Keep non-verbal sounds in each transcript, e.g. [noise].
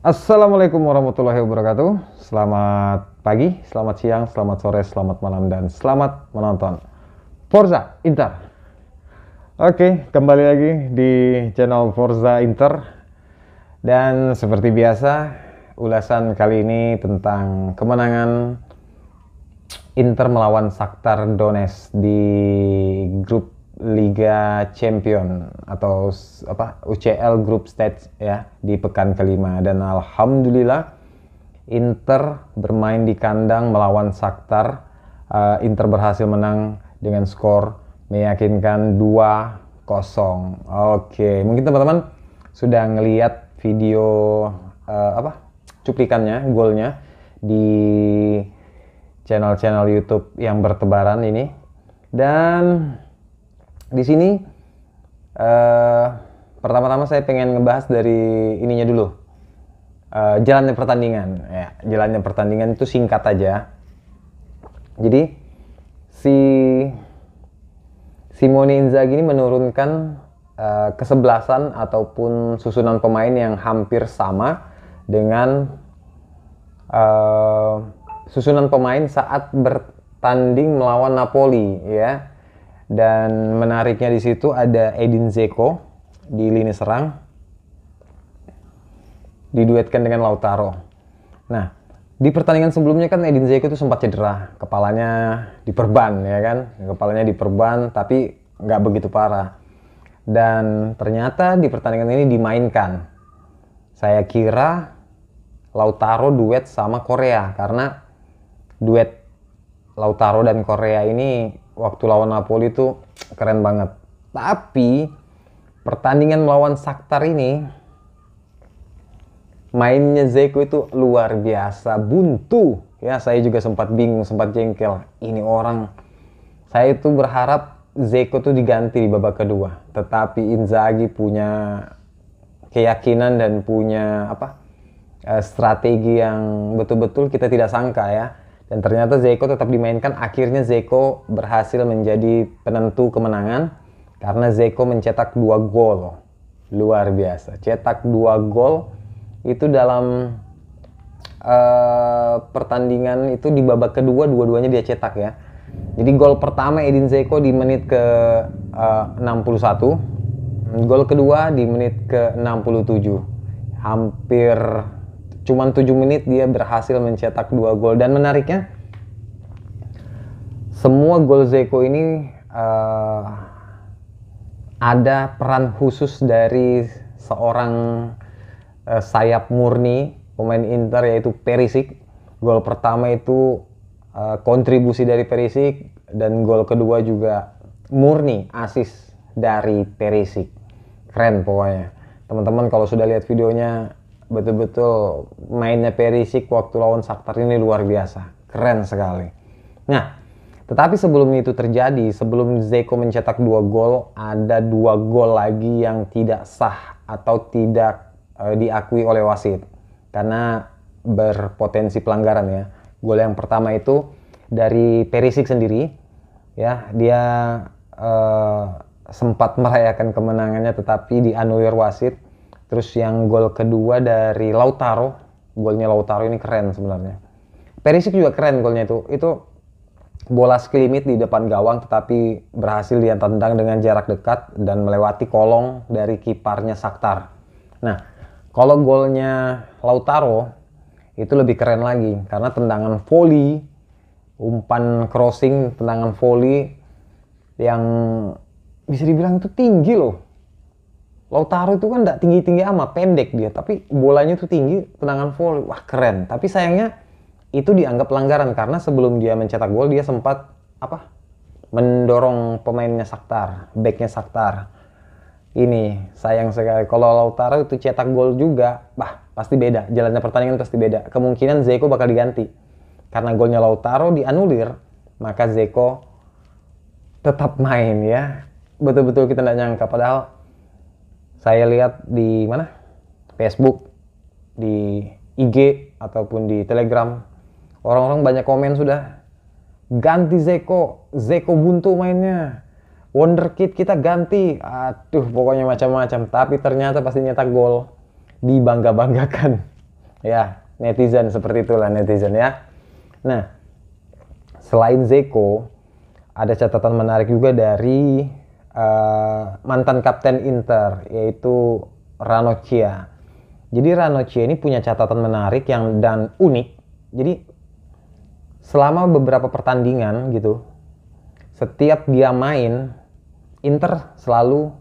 Assalamualaikum warahmatullahi wabarakatuh. Selamat pagi, selamat siang, selamat sore, selamat malam, dan selamat menonton Forza Inter. Oke, kembali lagi di channel Forza Inter. Dan seperti biasa, ulasan kali ini tentang kemenangan Inter melawan Saktar Dones di grup Liga Champion atau apa UCL Group Stage ya di pekan kelima dan alhamdulillah Inter bermain di kandang melawan Saktar uh, eh, Inter berhasil menang dengan skor meyakinkan 2-0 oke mungkin teman-teman sudah ngeliat video uh, apa cuplikannya golnya di channel-channel YouTube yang bertebaran ini dan di sini uh, pertama-tama saya pengen ngebahas dari ininya dulu. Uh, jalannya pertandingan. Ya, jalannya pertandingan itu singkat aja. Jadi si Simone Inzaghi ini menurunkan uh, kesebelasan ataupun susunan pemain yang hampir sama dengan uh, susunan pemain saat bertanding melawan Napoli ya dan menariknya di situ ada Edin Zeko di lini serang diduetkan dengan Lautaro. Nah, di pertandingan sebelumnya kan Edin Zeko itu sempat cedera, kepalanya diperban ya kan, kepalanya diperban tapi nggak begitu parah. Dan ternyata di pertandingan ini dimainkan. Saya kira Lautaro duet sama Korea karena duet Lautaro dan Korea ini waktu lawan Napoli itu keren banget. Tapi pertandingan melawan Saktar ini mainnya Zeko itu luar biasa buntu. Ya, saya juga sempat bingung, sempat jengkel. Ini orang saya itu berharap Zeko tuh diganti di babak kedua. Tetapi Inzaghi punya keyakinan dan punya apa? Eh, strategi yang betul-betul kita tidak sangka ya dan ternyata Zeko tetap dimainkan. Akhirnya Zeko berhasil menjadi penentu kemenangan karena Zeko mencetak dua gol. Luar biasa. Cetak dua gol itu dalam uh, pertandingan itu di babak kedua dua-duanya dia cetak ya. Jadi gol pertama Edin Zeko di menit ke eh, uh, 61. Gol kedua di menit ke 67. Hampir cuman 7 menit dia berhasil mencetak dua gol dan menariknya semua gol Zeko ini uh, ada peran khusus dari seorang uh, sayap murni pemain Inter yaitu Perisic. Gol pertama itu uh, kontribusi dari Perisic dan gol kedua juga murni asis dari Perisic. Keren pokoknya. Teman-teman kalau sudah lihat videonya betul-betul mainnya Perisik waktu lawan Saktar ini luar biasa. Keren sekali. Nah, tetapi sebelum itu terjadi, sebelum Zeko mencetak dua gol, ada dua gol lagi yang tidak sah atau tidak e, diakui oleh wasit karena berpotensi pelanggaran ya. Gol yang pertama itu dari Perisik sendiri, ya dia e, sempat merayakan kemenangannya tetapi dianulir wasit Terus yang gol kedua dari Lautaro, golnya Lautaro ini keren sebenarnya. Perisik juga keren golnya itu. Itu bola sekelimit di depan gawang tetapi berhasil dia tendang dengan jarak dekat dan melewati kolong dari kiparnya Saktar. Nah, kalau golnya Lautaro itu lebih keren lagi karena tendangan volley, umpan crossing, tendangan volley yang bisa dibilang itu tinggi loh Lautaro itu kan gak tinggi-tinggi amat, pendek dia, tapi bolanya tuh tinggi, tendangan volley, wah keren. Tapi sayangnya itu dianggap pelanggaran karena sebelum dia mencetak gol dia sempat apa? mendorong pemainnya Saktar, backnya Saktar. Ini sayang sekali. Kalau Lautaro itu cetak gol juga, bah pasti beda. Jalannya pertandingan pasti beda. Kemungkinan Zeko bakal diganti karena golnya Lautaro dianulir, maka Zeko tetap main ya. Betul-betul kita tidak nyangka. Padahal saya lihat di mana Facebook di IG ataupun di Telegram orang-orang banyak komen sudah ganti Zeko Zeko buntu mainnya Wonderkid kita ganti aduh pokoknya macam-macam tapi ternyata pasti nyetak gol dibangga-banggakan [laughs] ya netizen seperti itulah netizen ya nah selain Zeko ada catatan menarik juga dari uh, mantan kapten Inter yaitu Ranocchia. Jadi Ranocchia ini punya catatan menarik yang dan unik. Jadi selama beberapa pertandingan gitu, setiap dia main Inter selalu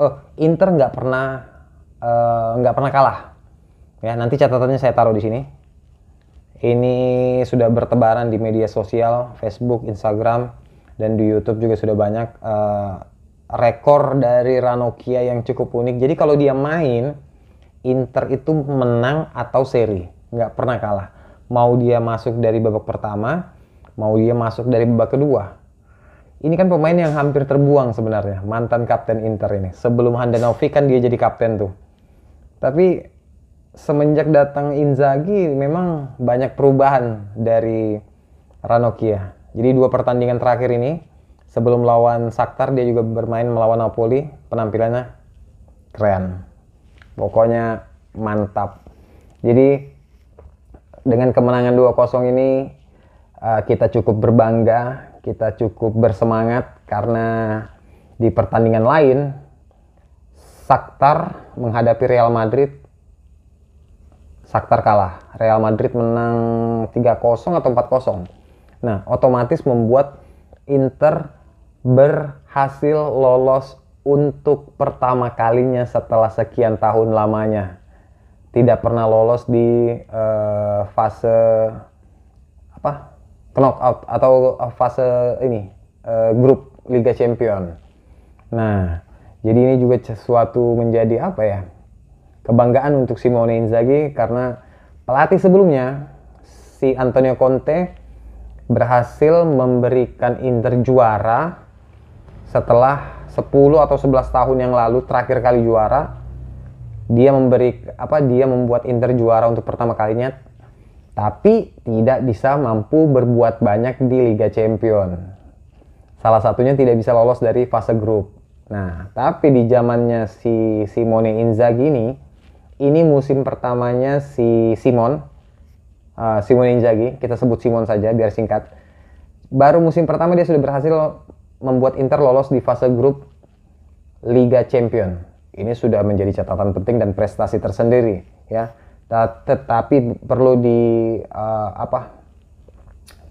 eh uh, Inter nggak pernah eh, nggak uh, pernah kalah. Ya, nanti catatannya saya taruh di sini. Ini sudah bertebaran di media sosial, Facebook, Instagram, dan di YouTube juga sudah banyak eh, rekor dari Ranocchia yang cukup unik. Jadi kalau dia main, Inter itu menang atau seri, nggak pernah kalah. Mau dia masuk dari babak pertama, mau dia masuk dari babak kedua. Ini kan pemain yang hampir terbuang sebenarnya, mantan kapten Inter ini. Sebelum Handanovic kan dia jadi kapten tuh. Tapi semenjak datang Inzaghi memang banyak perubahan dari Ranocchia. Jadi dua pertandingan terakhir ini sebelum lawan Saktar dia juga bermain melawan Napoli penampilannya keren pokoknya mantap jadi dengan kemenangan 2-0 ini eh, kita cukup berbangga kita cukup bersemangat karena di pertandingan lain Saktar menghadapi Real Madrid Saktar kalah Real Madrid menang 3-0 atau 4-0 nah otomatis membuat Inter berhasil lolos untuk pertama kalinya setelah sekian tahun lamanya. Tidak pernah lolos di uh, fase apa? knockout atau eh, fase ini uh, grup Liga Champion. Nah, jadi ini juga sesuatu menjadi apa ya? Kebanggaan untuk Simone Inzaghi karena pelatih sebelumnya si Antonio Conte berhasil memberikan Inter juara setelah 10 atau 11 tahun yang lalu terakhir kali juara dia memberi apa dia membuat Inter juara untuk pertama kalinya tapi tidak bisa mampu berbuat banyak di Liga Champion. Salah satunya tidak bisa lolos dari fase grup. Nah, tapi di zamannya si Simone Inzaghi ini ini musim pertamanya si Simon uh, Simone Inzaghi, kita sebut Simon saja biar singkat. Baru musim pertama dia sudah berhasil membuat Inter lolos di fase grup Liga Champion. Ini sudah menjadi catatan penting dan prestasi tersendiri ya. Tetapi perlu di uh, apa?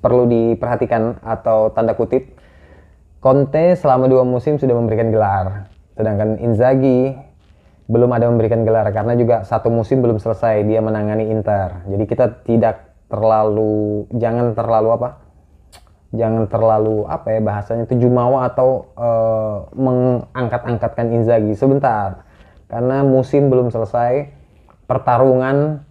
Perlu diperhatikan atau tanda kutip Conte selama dua musim sudah memberikan gelar, sedangkan Inzaghi belum ada memberikan gelar karena juga satu musim belum selesai dia menangani Inter. Jadi kita tidak terlalu jangan terlalu apa? jangan terlalu apa ya bahasanya itu jumawa atau uh, mengangkat-angkatkan Inzaghi sebentar karena musim belum selesai pertarungan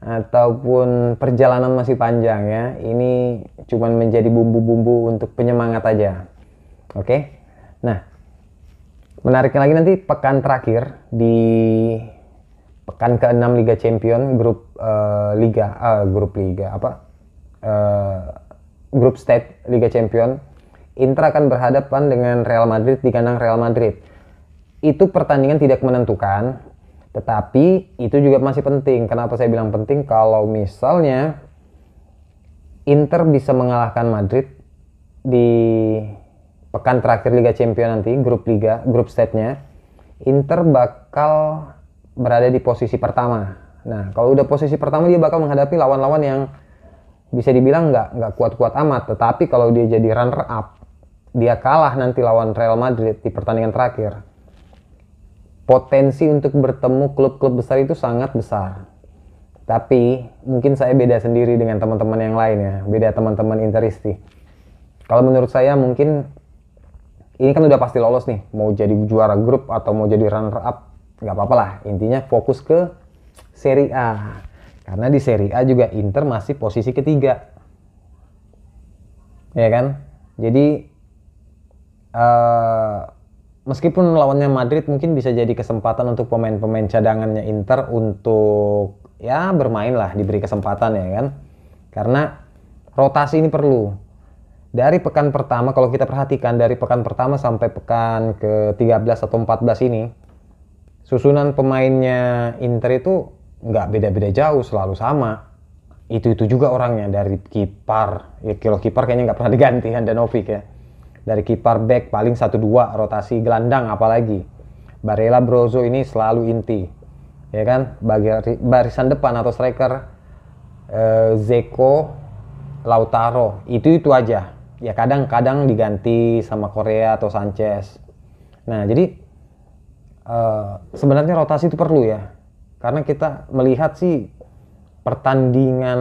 ataupun perjalanan masih panjang ya ini cuman menjadi bumbu-bumbu untuk penyemangat aja oke okay? nah menariknya lagi nanti pekan terakhir di pekan ke-6 Liga Champion grup uh, liga uh, grup liga apa uh, grup stage Liga Champion, Inter akan berhadapan dengan Real Madrid di kandang Real Madrid. Itu pertandingan tidak menentukan, tetapi itu juga masih penting. Kenapa saya bilang penting? Kalau misalnya Inter bisa mengalahkan Madrid di pekan terakhir Liga Champions nanti, grup liga, grup stage-nya, Inter bakal berada di posisi pertama. Nah, kalau udah posisi pertama dia bakal menghadapi lawan-lawan yang bisa dibilang nggak nggak kuat-kuat amat tetapi kalau dia jadi runner up dia kalah nanti lawan Real Madrid di pertandingan terakhir potensi untuk bertemu klub-klub besar itu sangat besar tapi mungkin saya beda sendiri dengan teman-teman yang lain ya beda teman-teman Interisti kalau menurut saya mungkin ini kan udah pasti lolos nih mau jadi juara grup atau mau jadi runner up nggak apa-apa lah intinya fokus ke Serie A karena di seri A juga Inter masih posisi ketiga. Ya kan? Jadi uh, meskipun lawannya Madrid mungkin bisa jadi kesempatan untuk pemain-pemain cadangannya Inter untuk ya bermain lah diberi kesempatan ya kan karena rotasi ini perlu dari pekan pertama kalau kita perhatikan dari pekan pertama sampai pekan ke 13 atau 14 ini susunan pemainnya Inter itu nggak beda-beda jauh selalu sama itu itu juga orangnya dari kipar ya kalau kipar kayaknya nggak pernah diganti Handanovic ya dari kipar back paling satu dua rotasi gelandang apalagi Barella Brozo ini selalu inti ya kan Bagi barisan depan atau striker eh, Zeko Lautaro itu itu aja ya kadang-kadang diganti sama Korea atau Sanchez nah jadi eh, sebenarnya rotasi itu perlu ya karena kita melihat sih pertandingan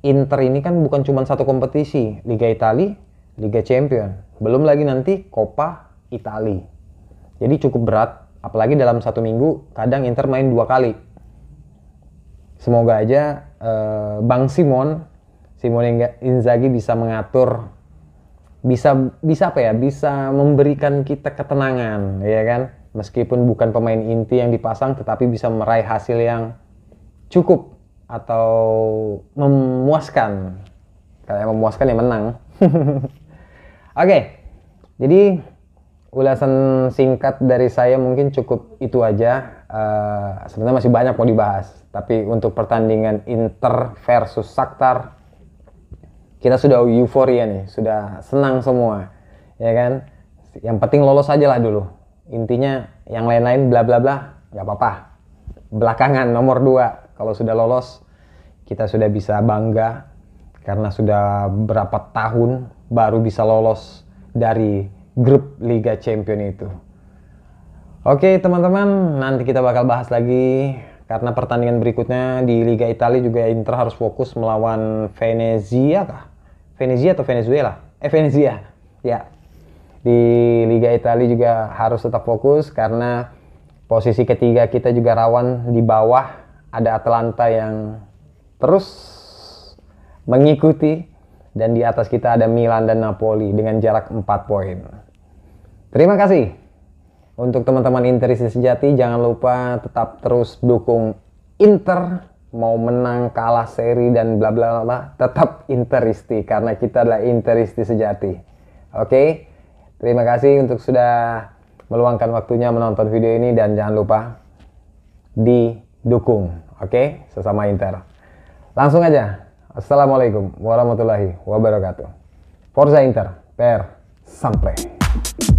Inter ini kan bukan cuma satu kompetisi, Liga Italia, Liga Champion, belum lagi nanti Coppa Italia. Jadi cukup berat, apalagi dalam satu minggu kadang Inter main dua kali. Semoga aja eh, Bang Simon, Simon Inzaghi bisa mengatur, bisa bisa apa ya, bisa memberikan kita ketenangan, ya kan? Meskipun bukan pemain inti yang dipasang tetapi bisa meraih hasil yang cukup atau memuaskan. Kalau memuaskan ya menang. [laughs] Oke. Okay. Jadi ulasan singkat dari saya mungkin cukup itu aja. Uh, sebenarnya masih banyak mau dibahas, tapi untuk pertandingan Inter versus Saktar kita sudah euforia nih, sudah senang semua, ya kan? Yang penting lolos aja lah dulu intinya yang lain-lain bla bla bla nggak apa-apa belakangan nomor dua kalau sudah lolos kita sudah bisa bangga karena sudah berapa tahun baru bisa lolos dari grup Liga Champion itu. Oke teman-teman, nanti kita bakal bahas lagi karena pertandingan berikutnya di Liga Italia juga Inter harus fokus melawan Venezia kah? Venezia atau Venezuela? Eh Venezia. Ya, di Liga Italia juga harus tetap fokus karena posisi ketiga kita juga rawan di bawah ada Atlanta yang terus mengikuti dan di atas kita ada Milan dan Napoli dengan jarak 4 poin. Terima kasih. Untuk teman-teman Interisti sejati jangan lupa tetap terus dukung Inter mau menang kalah seri dan bla bla bla tetap Interisti karena kita adalah Interisti sejati. Oke. Okay? Terima kasih untuk sudah meluangkan waktunya menonton video ini dan jangan lupa didukung, oke, okay? sesama Inter. Langsung aja. Assalamualaikum warahmatullahi wabarakatuh. Forza Inter, per sampai.